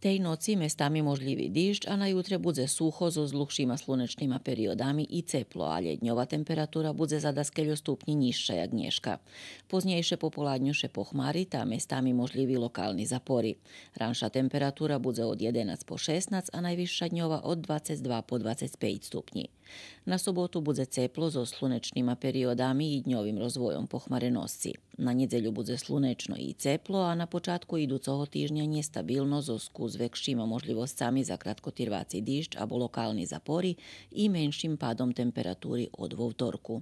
Tej noci mestami možlivý dižď, a na jutre bude sucho so zluhšíma slunečnýma periodami i ceplo, ale dňová temperatúra bude za daskeľo stupni nižšia jak dneška. Poznejšie popoládňuše pochmári tá mestami možlivý lokálny zapory. Ranša temperatúra bude od 11 po 16 a najvyššia dňova od 22 po 25 stupni. Na sobotu bude ceplo so slunečnýma periodami i dňovým rozvojom pochmarenosti. Na nedeľu bude slunečno i ceplo a na počátku idúcoho týždňa nestabilno zo so skúzou za za tirvaci dišć, abo lokalni zapori i menšim padom temperaturi od torku.